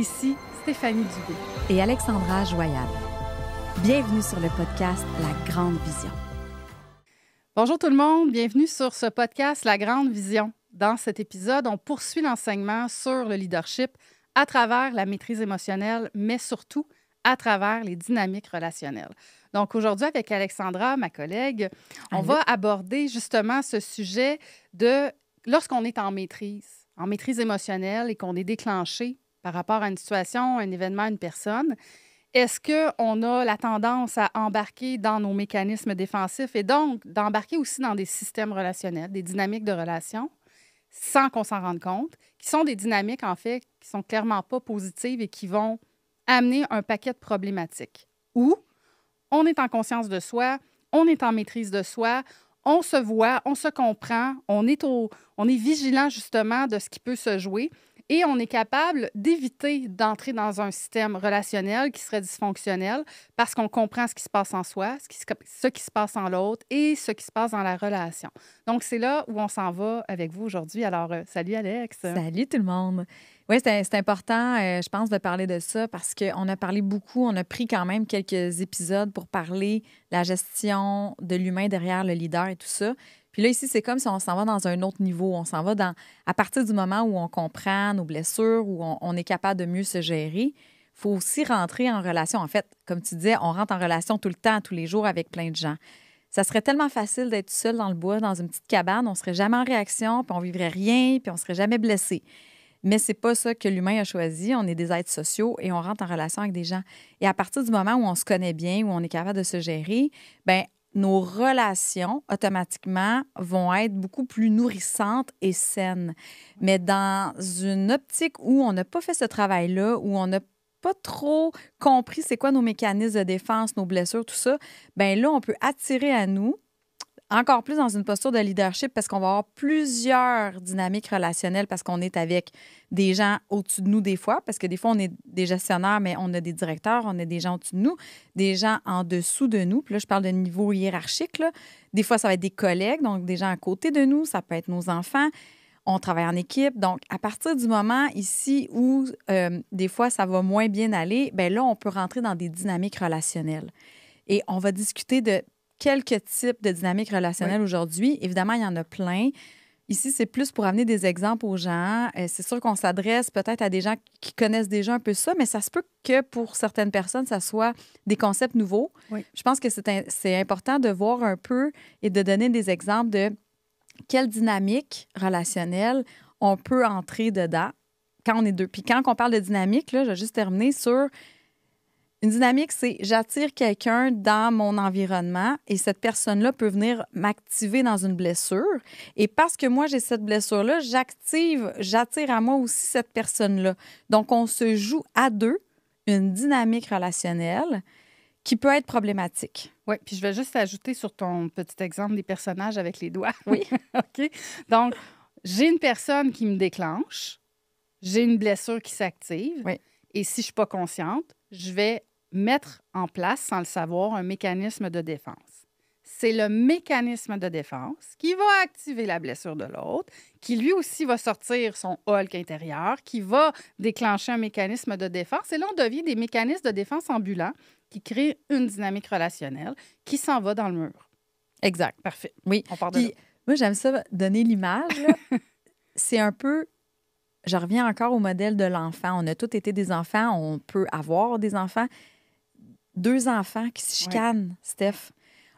Ici, Stéphanie Dubé et Alexandra Joyal. Bienvenue sur le podcast La Grande Vision. Bonjour tout le monde, bienvenue sur ce podcast La Grande Vision. Dans cet épisode, on poursuit l'enseignement sur le leadership à travers la maîtrise émotionnelle, mais surtout à travers les dynamiques relationnelles. Donc aujourd'hui, avec Alexandra, ma collègue, on va aborder justement ce sujet de lorsqu'on est en maîtrise, en maîtrise émotionnelle et qu'on est déclenché par rapport à une situation, un événement, une personne, est-ce qu'on a la tendance à embarquer dans nos mécanismes défensifs et donc d'embarquer aussi dans des systèmes relationnels, des dynamiques de relations, sans qu'on s'en rende compte, qui sont des dynamiques, en fait, qui sont clairement pas positives et qui vont amener un paquet de problématiques Ou on est en conscience de soi, on est en maîtrise de soi, on se voit, on se comprend, on est, au, on est vigilant justement de ce qui peut se jouer, et on est capable d'éviter d'entrer dans un système relationnel qui serait dysfonctionnel parce qu'on comprend ce qui se passe en soi, ce qui se, ce qui se passe en l'autre et ce qui se passe dans la relation. Donc, c'est là où on s'en va avec vous aujourd'hui. Alors, euh, salut Alex. Salut tout le monde. Oui, c'est important, euh, je pense, de parler de ça parce qu'on a parlé beaucoup, on a pris quand même quelques épisodes pour parler de la gestion de l'humain derrière le leader et tout ça. Puis là, ici, c'est comme si on s'en va dans un autre niveau. On s'en va dans, à partir du moment où on comprend nos blessures, où on, est capable de mieux se gérer, il faut aussi rentrer en relation. En fait, comme tu disais, on rentre en relation tout le temps, tous les jours avec plein de gens. Ça serait tellement facile d'être seul dans le bois, dans une petite cabane, on serait jamais en réaction, puis on vivrait rien, puis on serait jamais blessé. Mais c'est pas ça que l'humain a choisi. On est des êtres sociaux et on rentre en relation avec des gens. Et à partir du moment où on se connaît bien, où on est capable de se gérer, ben nos relations automatiquement vont être beaucoup plus nourrissantes et saines. Mais dans une optique où on n'a pas fait ce travail-là, où on n'a pas trop compris c'est quoi nos mécanismes de défense, nos blessures, tout ça, ben là, on peut attirer à nous encore plus dans une posture de leadership parce qu'on va avoir plusieurs dynamiques relationnelles parce qu'on est avec des gens au-dessus de nous des fois, parce que des fois, on est des gestionnaires, mais on a des directeurs, on a des gens au-dessus de nous, des gens en dessous de nous. Puis là, je parle de niveau hiérarchique. Là. Des fois, ça va être des collègues, donc des gens à côté de nous, ça peut être nos enfants. On travaille en équipe. Donc, à partir du moment ici où euh, des fois ça va moins bien aller, ben là, on peut rentrer dans des dynamiques relationnelles. Et on va discuter de quelques types de dynamiques relationnelles aujourd'hui. Évidemment, il y en a plein. Ici, c'est plus pour amener des exemples aux gens. Euh, c'est sûr qu'on s'adresse peut-être à des gens qui connaissent déjà un peu ça, mais ça se peut que pour certaines personnes, ça soit des concepts nouveaux. Je pense que c'est important de voir un peu et de donner des exemples de quelle dynamique relationnelle on peut entrer dedans quand on est deux. Puis quand on parle de dynamique, là, je vais juste terminer sur une dynamique, c'est j'attire quelqu'un dans mon environnement et cette personne-là peut venir m'activer dans une blessure. Et parce que moi, j'ai cette blessure-là, j'active, j'attire à moi aussi cette personne-là. Donc, on se joue à deux une dynamique relationnelle qui peut être problématique. Oui, puis je vais juste ajouter sur ton petit exemple des personnages avec les doigts. Oui. OK. Donc, j'ai une personne qui me déclenche, j'ai une blessure qui s'active. Et si je ne suis pas consciente, je vais mettre en place, sans le savoir, un mécanisme de défense. C'est le mécanisme de défense qui va activer la blessure de l'autre, qui lui aussi va sortir son Hulk intérieur, qui va déclencher un mécanisme de défense. Et là, on devient des mécanismes de défense ambulants qui créent une dynamique relationnelle qui s'en va dans le mur. Exact. Parfait. Oui. On part de là. Moi, j'aime ça, donner l'image. C'est un peu je reviens encore au modèle de l'enfant. On a tous été des enfants, on peut avoir des enfants, deux enfants qui se chicanent, Steph.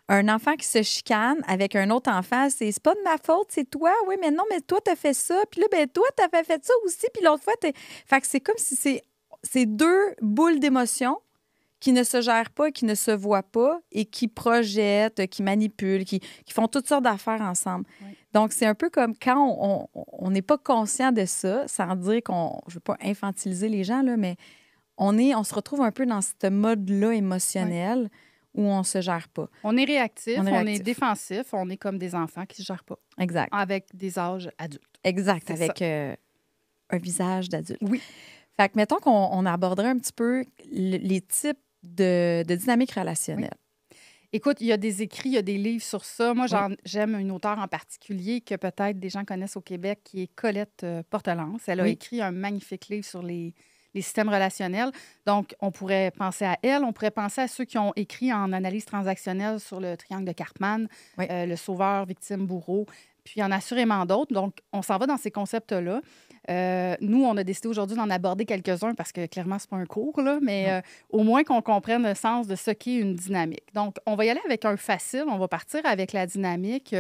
Un enfant qui se chicane avec un autre enfant, c'est pas de ma faute, c'est toi. Oui, mais non, mais toi, t'as fait ça. Puis là, ben, toi, t'avais fait ça aussi. Puis l'autre fois, t'es. Fait que c'est comme si c'est, c'est deux boules d'émotions qui ne se gèrent pas, qui ne se voient pas et qui projettent, qui manipulent, qui, qui font toutes sortes d'affaires ensemble. Donc, c'est un peu comme quand on n'est pas conscient de ça, sans dire qu'on. Je ne veux pas infantiliser les gens, là, mais on, est, on se retrouve un peu dans ce mode-là émotionnel où on se gère pas. On est réactif, on est, défensif, on est comme des enfants qui se gèrent pas. Exact. Avec des âges adultes. Exact, avec euh, un visage d'adulte. Oui. Fait que mettons qu'on aborderait un petit peu les types de, dynamiques relationnelles. Écoute, il y a des écrits, il y a des livres sur ça. Moi, j'aime une auteure en particulier que peut-être des gens connaissent au Québec, qui est Colette euh, Portelance. Elle a écrit un magnifique livre sur les les systèmes relationnels. Donc, on pourrait penser à elle, on pourrait penser à ceux qui ont écrit en analyse transactionnelle sur le triangle de Cartman, euh, le sauveur, victime, bourreau, puis il y en a assurément d'autres. Donc, on s'en va dans ces concepts-là. Euh, nous, on a décidé aujourd'hui d'en aborder quelques-uns parce que clairement, ce n'est pas un cours, mais euh, au moins qu'on comprenne le sens de ce qu'est une dynamique. Donc, on va y aller avec un facile. On va partir avec la dynamique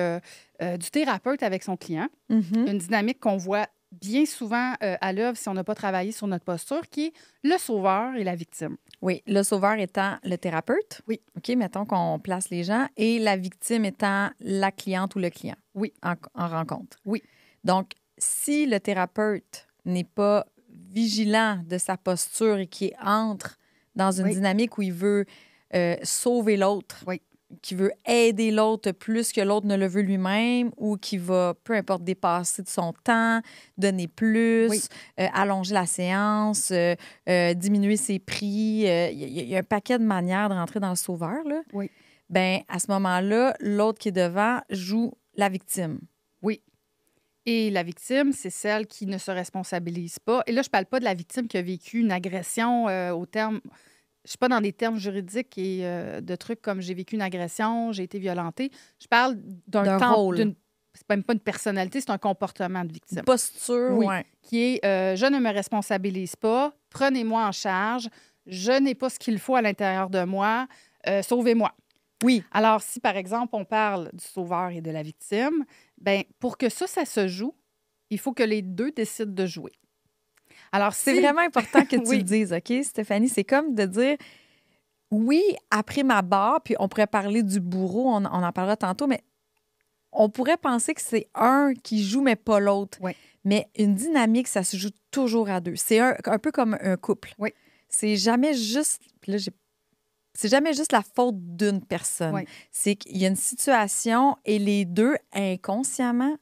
du thérapeute avec son client, mm-hmm. une dynamique qu'on voit bien souvent euh, à l'œuvre si on n'a pas travaillé sur notre posture, qui est le sauveur et la victime. Oui, le sauveur étant le thérapeute. Oui. OK, mettons qu'on place les gens. Et la victime étant la cliente ou le client. Oui. En, rencontre. Oui. Donc, si le thérapeute n'est pas vigilant de sa posture et qui entre dans une dynamique où il veut euh, sauver l'autre, oui qui veut aider l'autre plus que l'autre ne le veut lui-même ou qui va, peu importe, dépasser de son temps, donner plus, euh, allonger la séance, euh, euh, diminuer ses prix. Il y, a un paquet de manières de rentrer dans le sauveur. Là. Oui. Ben, à ce moment-là, l'autre qui est devant joue la victime. Oui. Et la victime, c'est celle qui ne se responsabilise pas. Et là, je ne parle pas de la victime qui a vécu une agression au terme je suis pas dans des termes juridiques et euh, de trucs comme j'ai vécu une agression, j'ai été violentée. Je parle d'un temps, d'une c'est même pas une personnalité, c'est un comportement de victime. posture, oui, qui est euh, je ne me responsabilise pas, prenez-moi en charge, je n'ai pas ce qu'il faut à l'intérieur de moi, euh, sauvez-moi. Oui. Alors si par exemple on parle du sauveur et de la victime, ben pour que ça ça se joue, il faut que les deux décident de jouer. Alors, c'est vraiment important que tu le dises, OK, Stéphanie? C'est comme de dire oui, après ma barre, puis on pourrait parler du bourreau, on, en parlera tantôt, mais on pourrait penser que c'est un qui joue, mais pas l'autre. Mais une dynamique, ça se joue toujours à deux. C'est un, peu comme un couple. Oui. C'est jamais juste. Là, j'ai c'est jamais juste la faute d'une personne. C'est qu'il y a une situation et les deux, inconsciemment,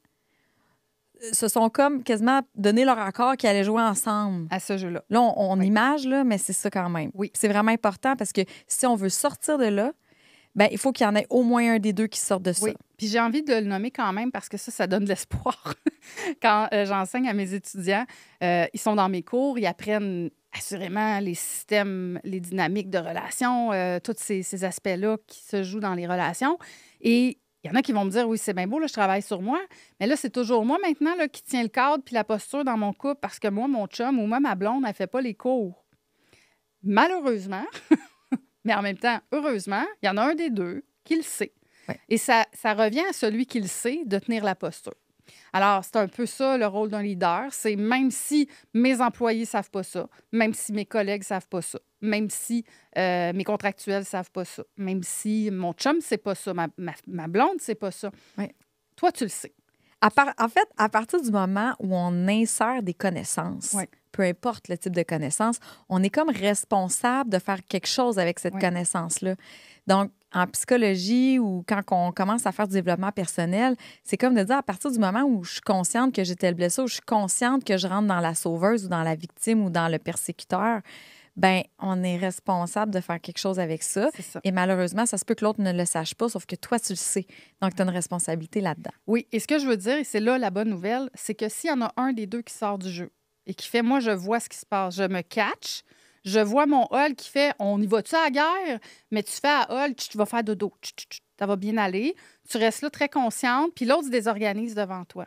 se sont comme quasiment donné leur accord qu'ils allaient jouer ensemble. À ce jeu-là. Là, on, on image, là, mais c'est ça quand même. Oui. C'est vraiment important parce que si on veut sortir de là, ben, il faut qu'il y en ait au moins un des deux qui sorte de ça. Oui. Puis j'ai envie de le nommer quand même parce que ça, ça donne de l'espoir. quand euh, j'enseigne à mes étudiants, euh, ils sont dans mes cours, ils apprennent assurément les systèmes, les dynamiques de relations, euh, tous ces, ces aspects-là qui se jouent dans les relations. Et il y en a qui vont me dire oui, c'est bien beau, là, je travaille sur moi. Mais là, c'est toujours moi maintenant là, qui tient le cadre puis la posture dans mon couple parce que moi, mon chum ou moi, ma blonde, elle ne fait pas les cours. Malheureusement, mais en même temps, heureusement, il y en a un des deux qui le sait. Et ça, ça revient à celui qui le sait de tenir la posture. Alors, c'est un peu ça le rôle d'un leader. C'est même si mes employés ne savent pas ça, même si mes collègues ne savent pas ça, même si euh, mes contractuels ne savent pas ça, même si mon chum sait pas ça, ma, ma, ma blonde sait pas ça. Toi, tu le sais. À en fait, à partir du moment où on insère des connaissances, peu importe le type de connaissances, on est comme responsable de faire quelque chose avec cette connaissance-là. Donc, en psychologie ou quand on commence à faire du développement personnel, c'est comme de dire à partir du moment où je suis consciente que j'ai le blessé ou je suis consciente que je rentre dans la sauveuse ou dans la victime ou dans le persécuteur, ben on est responsable de faire quelque chose avec ça. Et malheureusement, ça se peut que l'autre ne le sache pas, sauf que toi, tu le sais. Donc, tu as une responsabilité là-dedans. Oui, et ce que je veux dire, et c'est là la bonne nouvelle, c'est que s'il y en a un des deux qui sort du jeu et qui fait, moi, je vois ce qui se passe, je me catch, je vois mon hall qui fait, on y va-tu à la guerre? Mais tu fais à hall, tu vas faire dodo, ça va bien aller, tu restes là très consciente, puis l'autre se désorganise devant toi.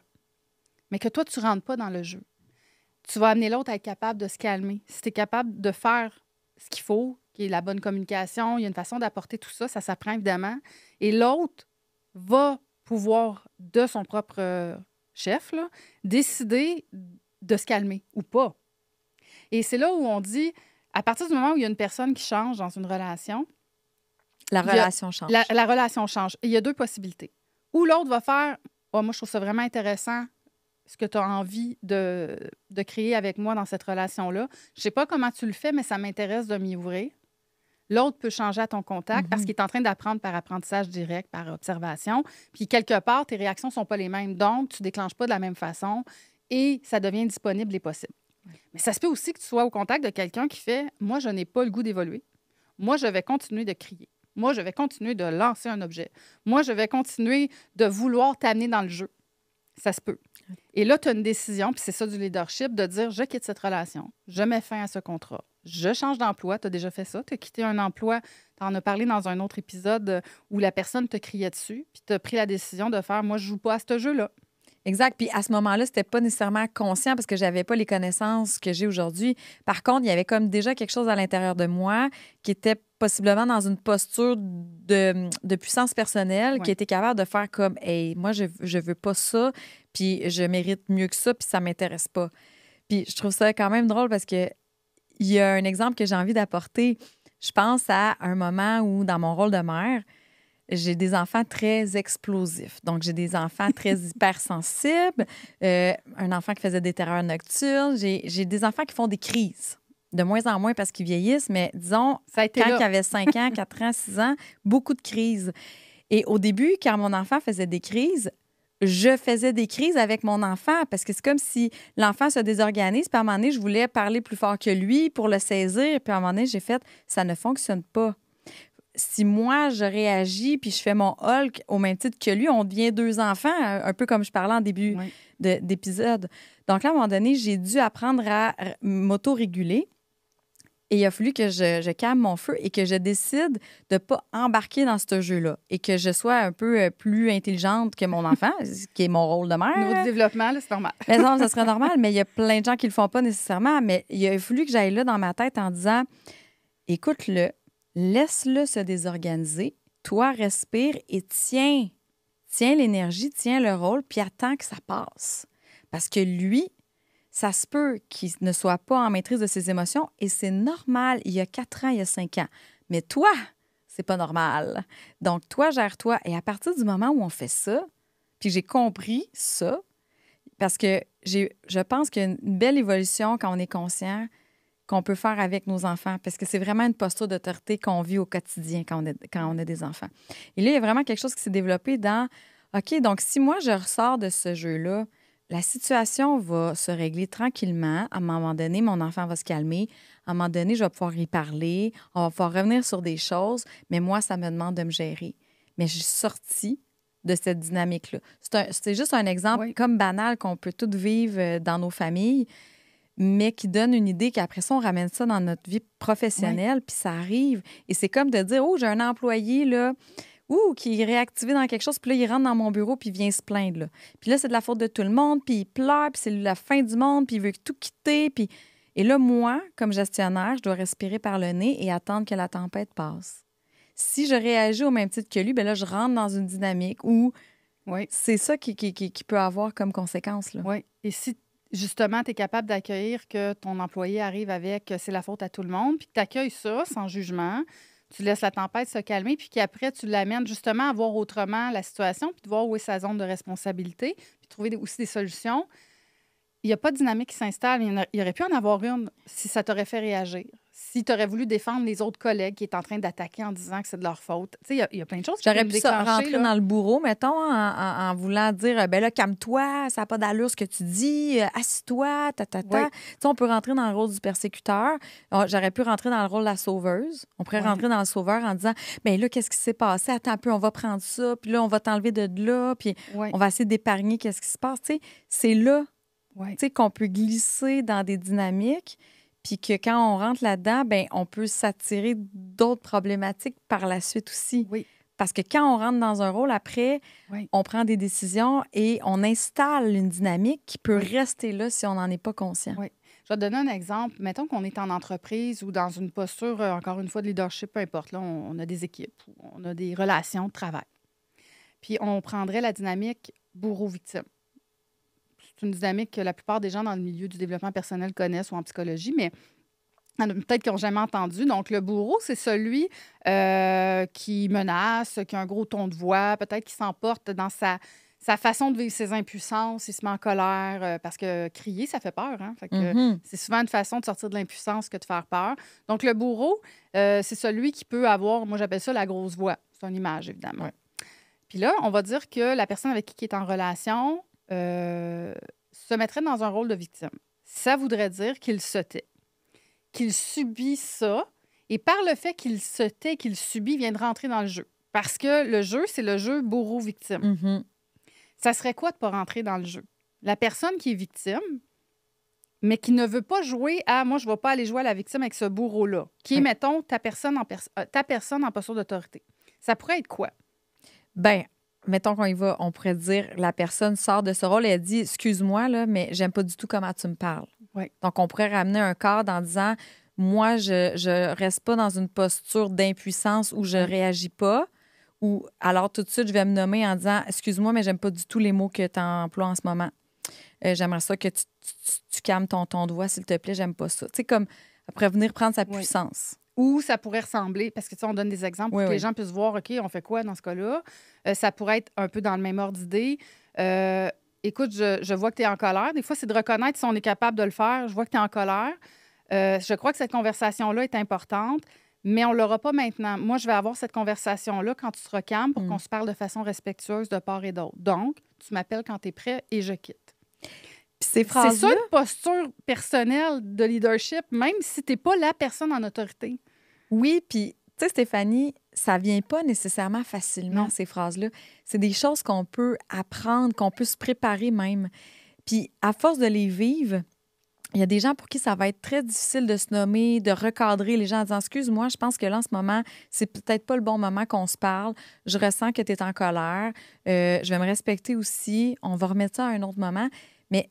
Mais que toi, tu rentres pas dans le jeu tu vas amener l'autre à être capable de se calmer. Si tu es capable de faire ce qu'il faut, qui est la bonne communication, il y a une façon d'apporter tout ça, ça s'apprend évidemment. Et l'autre va pouvoir, de son propre euh, chef, décider de se calmer ou pas. Et c'est là où on dit, à partir du moment où il y a une personne qui change dans une relation, la relation change. La, relation change. il y a deux possibilités. Ou l'autre va faire, oh, moi je trouve ça vraiment intéressant, ce que tu as envie de, de, créer avec moi dans cette relation-là. Je ne sais pas comment tu le fais, mais ça m'intéresse de m'y ouvrir. L'autre peut changer à ton contact parce mhm. qu'il est en train d'apprendre par apprentissage direct, par observation. Puis quelque part, tes réactions ne sont pas les mêmes, donc tu ne déclenches pas de la même façon et ça devient disponible et possible. Mais ça se peut aussi que tu sois au contact de quelqu'un qui fait Moi, je n'ai pas le goût d'évoluer. Moi, je vais continuer de crier. Moi, je vais continuer de lancer un objet. Moi, je vais continuer de vouloir t'amener dans le jeu. Ça se peut. Et là, tu as une décision, puis c'est ça du leadership, de dire je quitte cette relation, je mets fin à ce contrat, je change d'emploi. Tu as déjà fait ça, tu as quitté un emploi, tu en as parlé dans un autre épisode euh, où la personne te criait dessus, puis tu as pris la décision de faire moi, je joue pas à ce jeu-là. Exact. Puis à ce moment-là, c'était pas nécessairement conscient parce que j'avais pas les connaissances que j'ai aujourd'hui. Par contre, il y avait comme déjà quelque chose à l'intérieur de moi qui était possiblement dans une posture de, puissance personnelle, qui était capable de faire comme, hey, moi, je, je veux pas ça puis je mérite mieux que ça, puis ça m'intéresse pas. Puis je trouve ça quand même drôle parce que il y a un exemple que j'ai envie d'apporter. Je pense à un moment où, dans mon rôle de mère, j'ai des enfants très explosifs. Donc, j'ai des enfants très hypersensibles, euh, un enfant qui faisait des terreurs nocturnes. J'ai des enfants qui font des crises, de moins en moins parce qu'ils vieillissent, mais disons, Ça été quand il avait 5 ans, 4 ans, 6 ans, beaucoup de crises. Et au début, quand mon enfant faisait des crises, je faisais des crises avec mon enfant parce que c'est comme si l'enfant se désorganise. Puis à un moment donné, je voulais parler plus fort que lui pour le saisir. Puis à un moment donné, j'ai fait ça ne fonctionne pas. Si moi, je réagis puis je fais mon Hulk au même titre que lui, on devient deux enfants, un peu comme je parlais en début d'épisode. Donc là, à un moment donné, j'ai dû apprendre à m'auto-réguler. Et il a fallu que je, calme mon feu et que je décide de ne pas embarquer dans ce jeu-là et que je sois un peu euh, plus intelligente que mon enfant, qui est mon rôle de mère. Niveau développement, c'est normal. mais non, ce serait normal, mais il y a plein de gens qui ne le font pas nécessairement. Mais il a fallu que j'aille là dans ma tête en disant écoute-le, laisse-le se désorganiser, toi respire et tiens, tiens l'énergie, tiens le rôle, puis attends que ça passe. Parce que lui, ça se peut qu'il ne soit pas en maîtrise de ses émotions et c'est normal. Il y a quatre ans, il y a cinq ans. Mais toi, c'est pas normal. Donc, toi, gère-toi. Et à partir du moment où on fait ça, puis j'ai compris ça, parce que je pense qu'il y a une belle évolution quand on est conscient qu'on peut faire avec nos enfants, parce que c'est vraiment une posture d'autorité qu'on vit au quotidien quand on, est, quand on a des enfants. Et là, il y a vraiment quelque chose qui s'est développé dans, OK, donc si moi, je ressors de ce jeu-là, la situation va se régler tranquillement. À un moment donné, mon enfant va se calmer. À un moment donné, je vais pouvoir y parler. On va pouvoir revenir sur des choses. Mais moi, ça me demande de me gérer. Mais j'ai sorti de cette dynamique-là. C'est juste un exemple comme banal qu'on peut toutes vivre euh, dans nos familles, mais qui donne une idée qu'après ça, on ramène ça dans notre vie professionnelle, puis ça arrive. Et c'est comme de dire, oh, j'ai un employé, là Ouh, qui est réactivé dans quelque chose, puis là, il rentre dans mon bureau, puis vient se plaindre. Là. Puis là, c'est de la faute de tout le monde, puis il pleure, puis c'est la fin du monde, puis il veut tout quitter. Puis... Et là, moi, comme gestionnaire, je dois respirer par le nez et attendre que la tempête passe. Si je réagis au même titre que lui, ben là, je rentre dans une dynamique où c'est ça qui, qui, peut avoir comme conséquence. Là. Oui. Et si justement, tu es capable d'accueillir que ton employé arrive avec c'est la faute à tout le monde, puis que tu accueilles ça sans jugement, tu laisses la tempête se calmer, puis qu'après, tu l'amènes justement à voir autrement la situation, puis de voir où est sa zone de responsabilité, puis trouver aussi des solutions. Il n'y a pas de dynamique qui s'installe. Il, y aurait pu en avoir une si ça t'aurait fait réagir si tu aurais voulu défendre les autres collègues qui est en train d'attaquer en disant que c'est de leur faute. Tu sais, il y, a plein de choses qui J'aurais pu rentrer dans le bourreau, mettons, en, voulant dire, euh, ben là, calme-toi, ça n'a pas d'allure ce que tu dis, euh, assis-toi, ta, ta, ta. Tu sais, on peut rentrer dans le rôle du persécuteur. Ah, j'aurais pu rentrer dans le rôle de la sauveuse. On pourrait rentrer dans le sauveur en disant, ben là, qu'est-ce qui s'est passé? Attends un peu, on va prendre ça, puis là, on va t'enlever de là, puis on va essayer d'épargner qu'est-ce qui se passe. Tu sais, c'est là, tu sais, qu'on peut glisser dans des dynamiques puis que quand on rentre là-dedans, ben on peut s'attirer d'autres problématiques par la suite aussi. Oui. Parce que quand on rentre dans un rôle, après, on prend des décisions et on installe une dynamique qui peut rester là si on n'en est pas conscient. Oui. Je vais te donner un exemple. Mettons qu'on est en entreprise ou dans une posture, euh, encore une fois, de leadership, peu importe. Là, on, a des équipes, on a des relations de travail. Puis on prendrait la dynamique bourreau-victime c'est une dynamique que la plupart des gens dans le milieu du développement personnel connaissent ou en psychologie, mais peut-être qu'ils n'ont jamais entendu. Donc, le bourreau, c'est celui euh, qui menace, qui a un gros ton de voix, peut-être qui s'emporte dans sa, sa façon de vivre ses impuissances, il se met en colère euh, parce que crier, ça fait peur. Hein. Mm-hmm. c'est souvent une façon de sortir de l'impuissance que de faire peur. Donc, le bourreau, euh, c'est celui qui peut avoir, moi j'appelle ça la grosse voix. C'est une image, évidemment. Puis là, on va dire que la personne avec qui il est en relation, euh, se mettrait dans un rôle de victime. Ça voudrait dire qu'il se tait, qu'il subit ça, et par le fait qu'il se tait, qu'il subit, vient de rentrer dans le jeu. Parce que le jeu, c'est le jeu bourreau-victime. Mm-hmm. Ça serait quoi de ne pas rentrer dans le jeu? La personne qui est victime, mais qui ne veut pas jouer à moi, je ne vais pas aller jouer à la victime avec ce bourreau-là, qui est, mettons, ta personne en, position euh, ta personne en posture d'autorité. Ça pourrait être quoi? Ben, mettons qu'on y va, on pourrait dire la personne sort de ce rôle et elle dit Excuse-moi, là, mais j'aime pas du tout comment tu me parles. Donc, on pourrait ramener un cadre en disant Moi, je, je reste pas dans une posture d'impuissance où je réagis pas. Ou alors, tout de suite, je vais me nommer en disant Excuse-moi, mais j'aime pas du tout les mots que tu emploies en ce moment. Euh, j'aimerais ça que tu, calmes ton ton de voix, s'il te plaît, j'aime pas ça. Tu sais, comme après venir prendre sa puissance où ça pourrait ressembler, parce que tu sais, on donne des exemples pour que les gens puissent voir, OK, on fait quoi dans ce cas-là? Euh, ça pourrait être un peu dans le même ordre d'idée. Euh, écoute, je, je, vois que tu es en colère. Des fois, c'est de reconnaître si on est capable de le faire. Je vois que tu es en colère. Euh, je crois que cette conversation-là est importante, mais on ne l'aura pas maintenant. Moi, je vais avoir cette conversation-là quand tu te recames pour mmh. qu'on se parle de façon respectueuse de part et d'autre. Donc, tu m'appelles quand tu es prêt et je quitte. C'est ça une posture personnelle de leadership, même si tu n'es pas la personne en autorité. Oui, puis, tu sais, Stéphanie, ça vient pas nécessairement facilement, ces phrases-là. C'est des choses qu'on peut apprendre, qu'on peut se préparer même. Puis, à force de les vivre, il y a des gens pour qui ça va être très difficile de se nommer, de recadrer les gens en disant Excuse-moi, je pense que là, en ce moment, c'est peut-être pas le bon moment qu'on se parle. Je ressens que tu es en colère. Euh, je vais me respecter aussi. On va remettre ça à un autre moment. Mais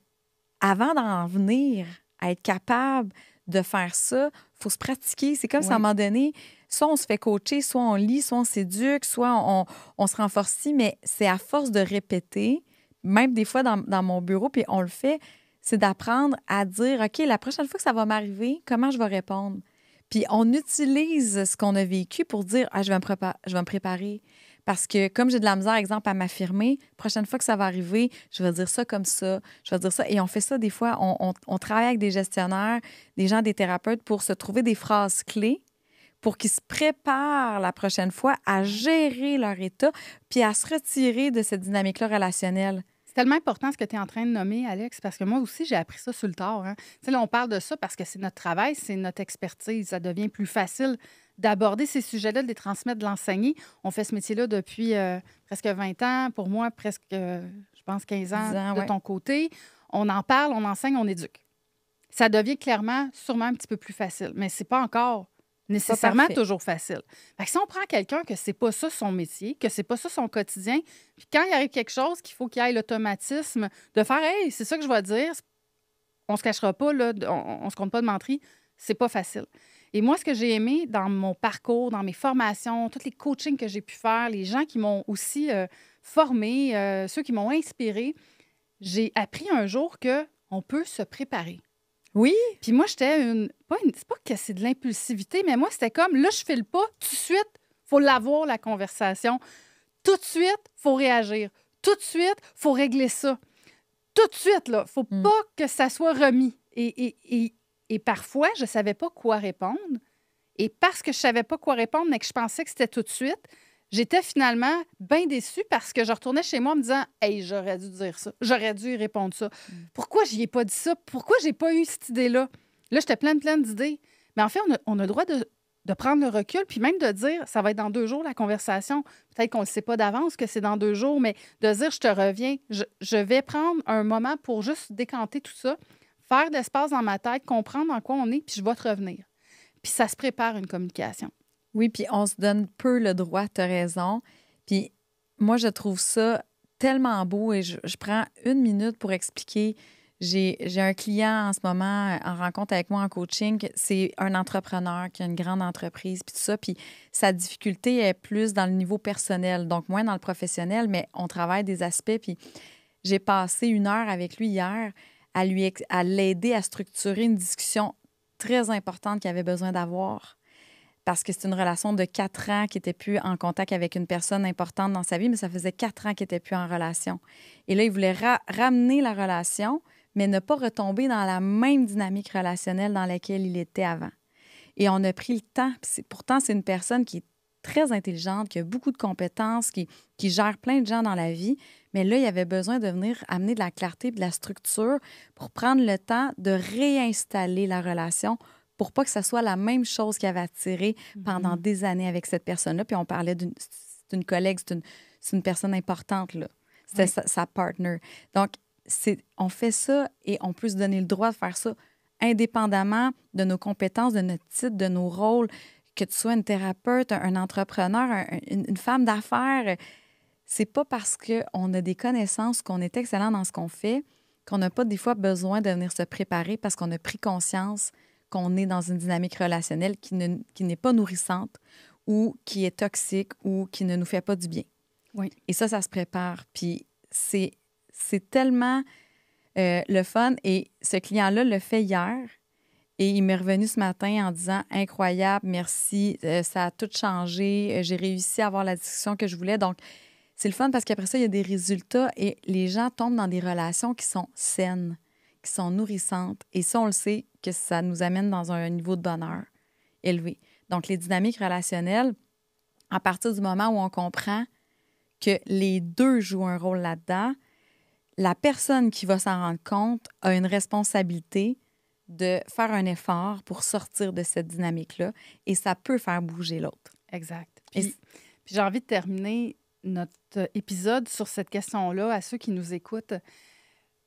avant d'en venir à être capable de faire ça, il faut se pratiquer. C'est comme si à un moment donné, soit on se fait coacher, soit on lit, soit on s'éduque, soit on, se renforce, mais c'est à force de répéter, même des fois dans, mon bureau, puis on le fait, c'est d'apprendre à dire, OK, la prochaine fois que ça va m'arriver, comment je vais répondre? Puis on utilise ce qu'on a vécu pour dire, ah, je vais me, je vais me préparer. Parce que comme j'ai de la misère, exemple, à m'affirmer, prochaine fois que ça va arriver, je vais dire ça comme ça, je vais dire ça. Et on fait ça des fois, on, travaille avec des gestionnaires, des gens, des thérapeutes pour se trouver des phrases clés pour qu'ils se préparent la prochaine fois à gérer leur état puis à se retirer de cette dynamique-là relationnelle. C'est tellement important ce que tu es en train de nommer, Alex, parce que moi aussi, j'ai appris ça sur le tard. Hein. on parle de ça parce que c'est notre travail, c'est notre expertise. Ça devient plus facile d'aborder ces sujets-là, de les transmettre, de l'enseigner. On fait ce métier-là depuis euh, presque 20 ans, pour moi, presque, euh, je pense, 15 ans, de ton côté. On en parle, on enseigne, on éduque. Ça devient clairement, sûrement un petit peu plus facile, mais c'est pas encore nécessairement toujours facile. si on prend quelqu'un que c'est pas ça son métier, que c'est pas ça son quotidien, puis quand il arrive quelque chose qu'il faut qu'il y ait l'automatisme de faire Hey, c'est ça que je vais dire, on se cachera pas, là, on, ne se compte pas de menterie, c'est pas facile. Et moi, ce que j'ai aimé dans mon parcours, dans mes formations, tous les coachings que j'ai pu faire, les gens qui m'ont aussi formée, euh, formé, euh, ceux qui m'ont inspiré, j'ai appris un jour que on peut se préparer. Oui. Puis moi, j'étais une. C'est pas que c'est de l'impulsivité, mais moi, c'était comme là, je le pas, tout de suite, faut l'avoir, la conversation. Tout de suite, faut réagir. Tout de suite, faut régler ça. Tout de suite, là. Faut hmm. pas que ça soit remis. Et, et, et et parfois, je ne savais pas quoi répondre. Et parce que je ne savais pas quoi répondre, mais que je pensais que c'était tout de suite, j'étais finalement bien déçue parce que je retournais chez moi en me disant Hey, j'aurais dû dire ça, j'aurais dû répondre ça. Mm. Pourquoi je n'y ai pas dit ça? Pourquoi j'ai pas eu cette idée-là? Là, j'étais pleine, pleine d'idées. Mais en fait, on a, le droit de, prendre le recul, puis même de dire ça va être dans deux jours la conversation. Peut-être qu'on ne le sait pas d'avance que c'est dans deux jours, mais de dire je te reviens, je vais prendre un moment pour juste décanter tout ça, faire de l'espace dans ma tête, comprendre en quoi on est, puis je vais te revenir. Puis ça se prépare une communication. Oui, puis on se donne peu le droit, de raison. Puis moi, je trouve ça tellement beau et je, je prends une minute pour expliquer. J'ai un client en ce moment euh, en rencontre avec moi en coaching. C'est un entrepreneur qui a une grande entreprise, puis tout ça. Puis sa difficulté est plus dans le niveau personnel, donc moins dans le professionnel, mais on travaille des aspects. Puis j'ai passé une heure avec lui hier à lui à l'aider à structurer une discussion très importante qu'il avait besoin d'avoir. Parce que c'est une relation de quatre ans qui n'était plus en contact avec une personne importante dans sa vie, mais ça faisait quatre ans qu'il n'était plus en relation. Et là, il voulait ramener la relation, mais ne pas retomber dans la même dynamique relationnelle dans laquelle il était avant. Et on a pris le temps. Pourtant, c'est une personne qui est très intelligente, qui a beaucoup de compétences, qui, qui gère plein de gens dans la vie. Mais là, il y avait besoin de venir amener de la clarté, de la structure pour prendre le temps de réinstaller la relation pour pas que ça soit la même chose qui avait attiré pendant mhm. des années avec cette personne-là. Puis on parlait d'une collègue, c'est une, une, personne importante, là. C'était sa, sa, partner. Donc, on fait ça et on peut se donner le droit de faire ça indépendamment de nos compétences, de notre titre, de nos rôles, que tu sois une thérapeute, un, entrepreneur, une, femme d'affaires, c'est pas parce qu'on a des connaissances, qu'on est excellent dans ce qu'on fait, qu'on n'a pas des fois besoin de venir se préparer parce qu'on a pris conscience qu'on est dans une dynamique relationnelle qui, n'est pas nourrissante ou qui est toxique ou qui ne nous fait pas du bien. Et ça, ça se prépare. Puis c'est, tellement euh, le fun. Et ce client-là le fait hier et il m'est revenu ce matin en disant incroyable, merci, euh, ça a tout changé, euh, j'ai réussi à avoir la discussion que je voulais. Donc, c'est le fun parce qu'après ça, il y a des résultats et les gens tombent dans des relations qui sont saines, qui sont nourrissantes. Et ça, on le sait que ça nous amène dans un niveau de bonheur élevé. Donc, les dynamiques relationnelles, à partir du moment où on comprend que les deux jouent un rôle là-dedans, la personne qui va s'en rendre compte a une responsabilité de faire un effort pour sortir de cette dynamique-là et ça peut faire bouger l'autre. Exact. Puis, j'ai envie de terminer notre épisode sur cette question-là à ceux qui nous écoutent.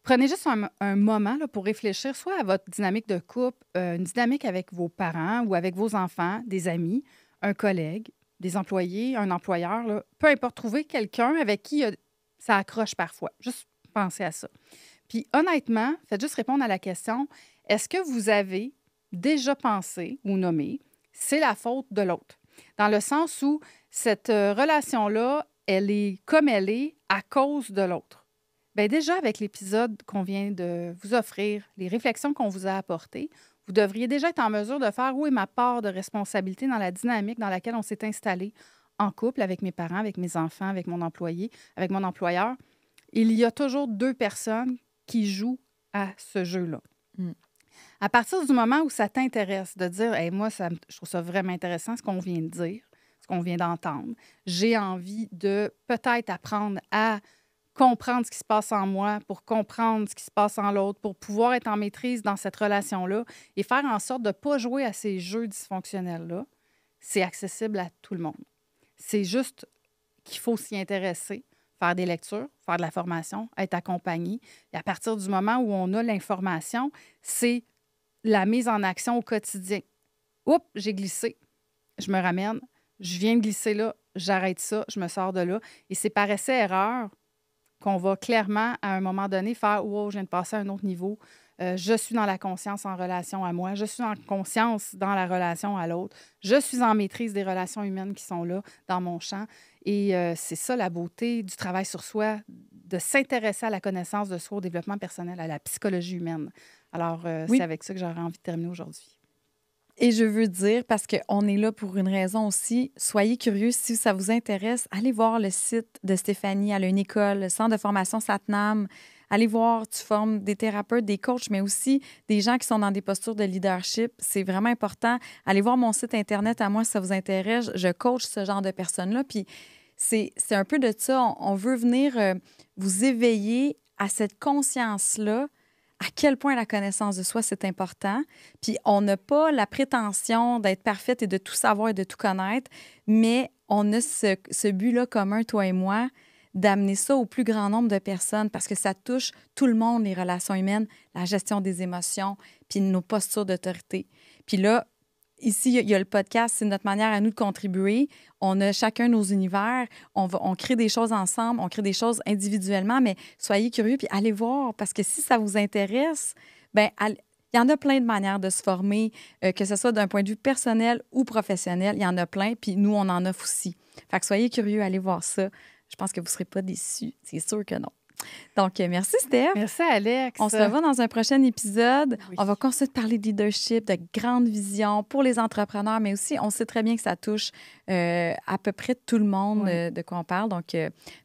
Prenez juste un, moment pour réfléchir soit à votre dynamique de couple, euh, une dynamique avec vos parents ou avec vos enfants, des amis, un collègue, des employés, un employeur, là. peu importe, trouver quelqu'un avec qui euh, ça accroche parfois. Juste pensez à ça. Puis honnêtement, faites juste répondre à la question est-ce que vous avez déjà pensé ou nommé c'est la faute de l'autre Dans le sens où cette euh, relation-là, elle est comme elle est à cause de l'autre. Bien, déjà, avec l'épisode qu'on vient de vous offrir, les réflexions qu'on vous a apportées, vous devriez déjà être en mesure de faire où est ma part de responsabilité dans la dynamique dans laquelle on s'est installé en couple avec mes parents, avec mes enfants, avec mon employé, avec mon employeur. Il y a toujours deux personnes qui joue à ce jeu-là. Hmm. À partir du moment où ça t'intéresse, de dire, et moi, ça, je trouve ça vraiment intéressant ce qu'on vient de dire, ce qu'on vient d'entendre, j'ai envie de peut-être apprendre à comprendre ce qui se passe en moi, pour comprendre ce qui se passe en l'autre, pour pouvoir être en maîtrise dans cette relation-là et faire en sorte de ne pas jouer à ces jeux dysfonctionnels-là, c'est accessible à tout le monde. C'est juste qu'il faut s'y intéresser, faire des lectures, faire de la formation, être accompagné. Et à partir du moment où on a l'information, c'est la mise en action au quotidien. Oups, j'ai glissé. Je me ramène. Je viens de glisser là. J'arrête ça. Je me sors de là. Et c'est par essai-erreur qu'on va clairement, à un moment donné, faire Wow, je viens de passer à un autre niveau. Euh, je suis dans la conscience en relation à moi. Je suis en conscience dans la relation à l'autre. Je suis en maîtrise des relations humaines qui sont là, dans mon champ. Et euh, c'est ça la beauté du travail sur soi, de s'intéresser à la connaissance de soi, au développement personnel, à la psychologie humaine. Alors, euh, c'est avec ça que j'aurais envie de terminer aujourd'hui. Et je veux dire, parce qu'on est là pour une raison aussi, soyez curieux si ça vous intéresse. Allez voir le site de Stéphanie. à a école, centre de formation Satnam allez voir, tu formes des thérapeutes, des coachs, mais aussi des gens qui sont dans des postures de leadership. C'est vraiment important. Allez voir mon site Internet à moi si ça vous intéresse. Je coach ce genre de personnes-là. Puis c'est un peu de ça. On, veut venir euh, vous éveiller à cette conscience-là à quel point la connaissance de soi, c'est important. Puis on n'a pas la prétention d'être parfaite et de tout savoir et de tout connaître, mais on a ce, ce but-là commun, toi et moi, d'amener ça au plus grand nombre de personnes parce que ça touche tout le monde, les relations humaines, la gestion des émotions, puis nos postures d'autorité. Puis là, ici, il y a le podcast, c'est notre manière à nous de contribuer. On a chacun nos univers, on, on crée des choses ensemble, on crée des choses individuellement, mais soyez curieux, puis allez voir, parce que si ça vous intéresse, ben il y en a plein de manières de se former, euh, que ce soit d'un point de vue personnel ou professionnel. Il y en a plein, puis nous, on en offre aussi. Fait que soyez curieux, allez voir ça. Je pense que vous ne serez pas déçus. C'est sûr que non. Donc, euh, merci Steph. Merci Alex. On se revoit dans un prochain épisode. On va continuer de parler de leadership, de grande vision pour les entrepreneurs, mais aussi, on sait très bien que ça touche euh, à peu près tout le monde euh, de quoi on parle. Donc,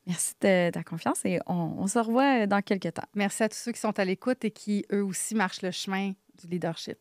merci de ta confiance et on, se revoit dans quelques temps. Merci à tous ceux qui sont à l'écoute et qui, eux aussi, marchent le chemin du leadership.